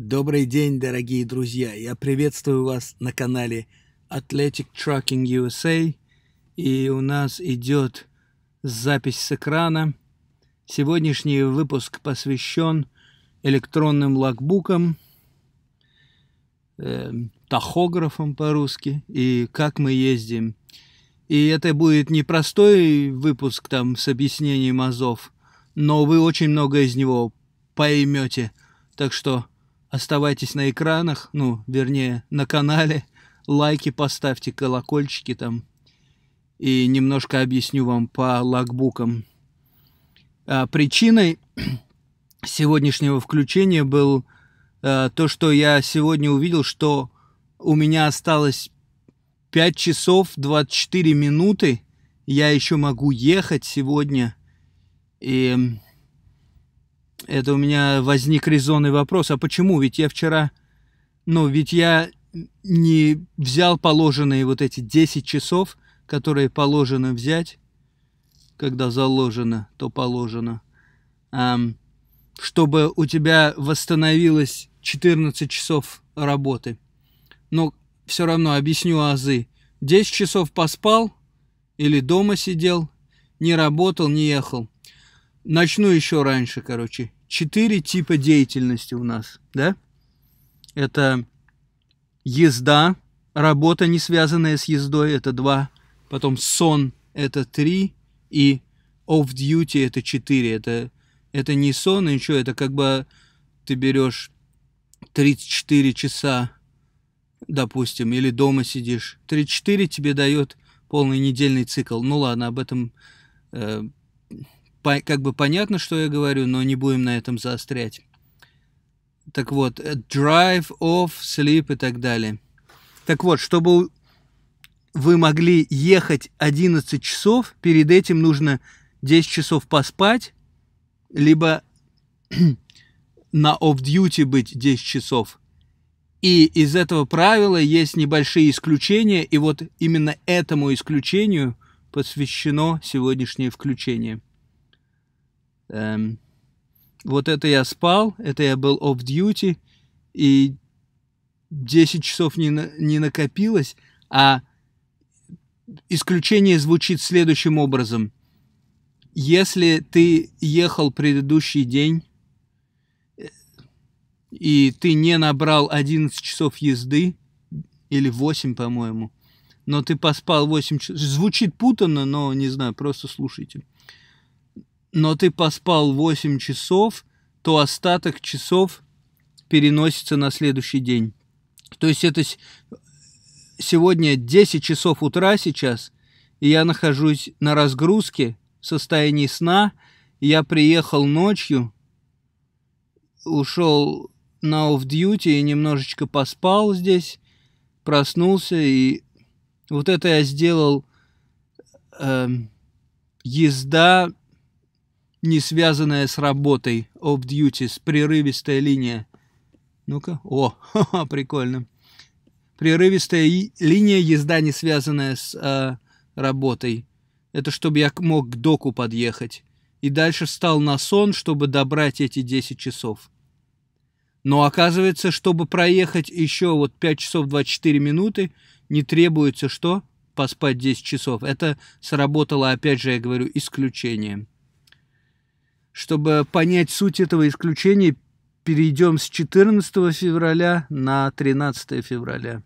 Добрый день, дорогие друзья! Я приветствую вас на канале Athletic Trucking USA. И у нас идет запись с экрана. Сегодняшний выпуск посвящен электронным логбукам, э, тахографам по-русски, и как мы ездим. И это будет непростой выпуск там с объяснением азов, но вы очень много из него поймете. Так что Оставайтесь на экранах, ну, вернее, на канале. Лайки поставьте, колокольчики там. И немножко объясню вам по логбукам. А причиной сегодняшнего включения был а, то, что я сегодня увидел, что у меня осталось 5 часов 24 минуты. Я еще могу ехать сегодня. И это у меня возник резонный вопрос, а почему? Ведь я вчера, ну, ведь я не взял положенные вот эти 10 часов, которые положено взять, когда заложено, то положено, чтобы у тебя восстановилось 14 часов работы. Но все равно объясню азы. 10 часов поспал или дома сидел, не работал, не ехал. Начну еще раньше, короче четыре типа деятельности у нас, да? Это езда, работа, не связанная с ездой, это два, потом сон, это три, и off-duty это четыре, это, это не сон, и ничего, это как бы ты берешь 34 часа, допустим, или дома сидишь, 34 тебе дает полный недельный цикл. Ну ладно, об этом э, по, как бы понятно, что я говорю, но не будем на этом заострять. Так вот, э, drive, off, sleep и так далее. Так вот, чтобы вы могли ехать 11 часов, перед этим нужно 10 часов поспать, либо на off-duty быть 10 часов. И из этого правила есть небольшие исключения, и вот именно этому исключению посвящено сегодняшнее включение – Эм, вот это я спал, это я был off-duty, и 10 часов не, на, не накопилось, а исключение звучит следующим образом. Если ты ехал предыдущий день, э, и ты не набрал 11 часов езды, или 8, по-моему, но ты поспал 8 часов. Звучит путанно, но не знаю, просто слушайте но ты поспал 8 часов, то остаток часов переносится на следующий день. То есть это сегодня 10 часов утра сейчас, и я нахожусь на разгрузке в состоянии сна. Я приехал ночью, ушел на off-duty и немножечко поспал здесь, проснулся, и вот это я сделал э, езда не связанная с работой, off-duties, прерывистая линия. Ну-ка, о, ха -ха, прикольно. Прерывистая линия, езда, не связанная с э, работой. Это чтобы я мог к доку подъехать. И дальше встал на сон, чтобы добрать эти 10 часов. Но оказывается, чтобы проехать еще вот 5 часов 24 минуты, не требуется что? Поспать 10 часов. Это сработало, опять же, я говорю, исключением. Чтобы понять суть этого исключения, перейдем с 14 февраля на 13 февраля.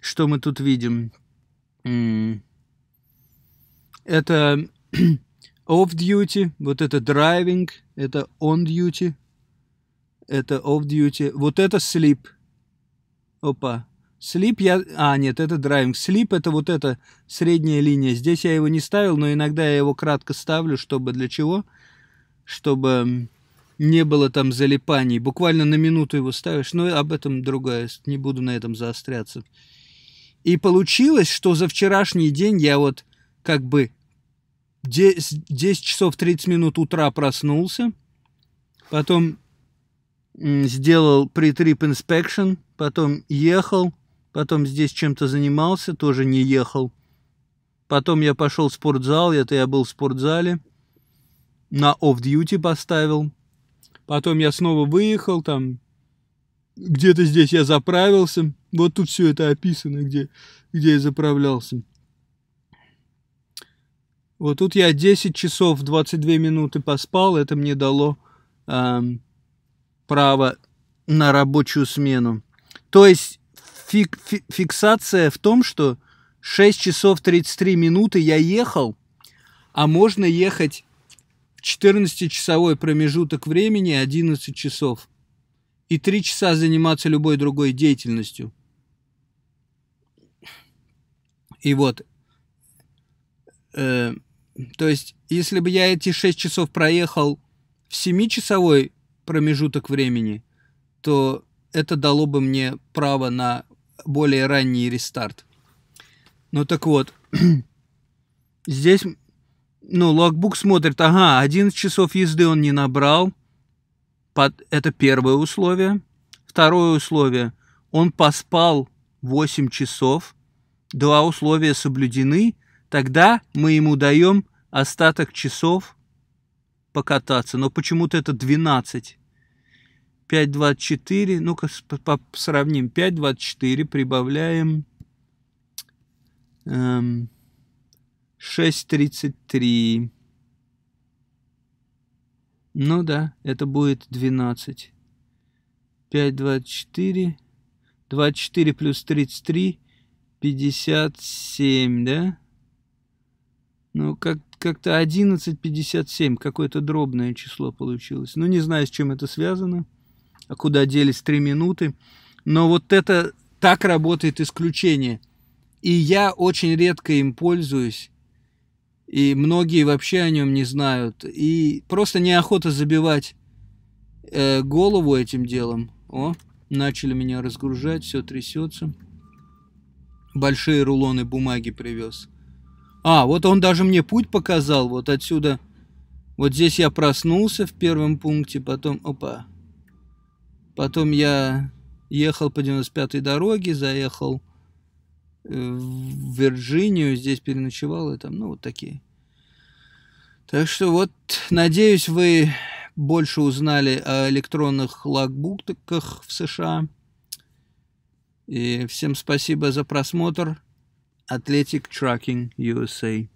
Что мы тут видим? Это off-duty, вот это driving, это on-duty, это off-duty, вот это sleep. Опа, Слип я... А, нет, это driving. Слип это вот эта средняя линия. Здесь я его не ставил, но иногда я его кратко ставлю, чтобы для чего? чтобы не было там залипаний. Буквально на минуту его ставишь, но об этом другая, не буду на этом заостряться. И получилось, что за вчерашний день я вот как бы 10, 10 часов 30 минут утра проснулся, потом сделал pre-trip inspection, потом ехал, потом здесь чем-то занимался, тоже не ехал. Потом я пошел в спортзал, это я был в спортзале – на off-duty поставил. Потом я снова выехал, там где-то здесь я заправился. Вот тут все это описано, где, где я заправлялся. Вот тут я 10 часов 22 минуты поспал. Это мне дало эм, право на рабочую смену. То есть фик, фи, фиксация в том, что 6 часов 33 минуты я ехал, а можно ехать 14-часовой промежуток времени 11 часов и 3 часа заниматься любой другой деятельностью. И вот, э, то есть, если бы я эти 6 часов проехал в 7-часовой промежуток времени, то это дало бы мне право на более ранний рестарт. Ну так вот, здесь ну, логбук смотрит, ага, 11 часов езды он не набрал. Под, это первое условие. Второе условие, он поспал 8 часов. Два условия соблюдены. Тогда мы ему даем остаток часов покататься. Но почему-то это 12. 5,24, ну-ка сравним, 5,24 прибавляем эм, 6.33. Ну да, это будет 12. 5.24. 24 плюс 33. 57, да? Ну, как как-то 11.57, какое-то дробное число получилось. Ну, не знаю, с чем это связано, а куда делись 3 минуты. Но вот это так работает исключение. И я очень редко им пользуюсь и многие вообще о нем не знают. И просто неохота забивать э, голову этим делом. О, начали меня разгружать, все трясется. Большие рулоны бумаги привез. А, вот он даже мне путь показал, вот отсюда. Вот здесь я проснулся в первом пункте, потом, опа. Потом я ехал по 95-й дороге, заехал э, в Вирджинию, здесь переночевал, и там, ну, вот такие. Так что вот, надеюсь, вы больше узнали о электронных лагбуктах в США. И всем спасибо за просмотр. Athletic Tracking USA.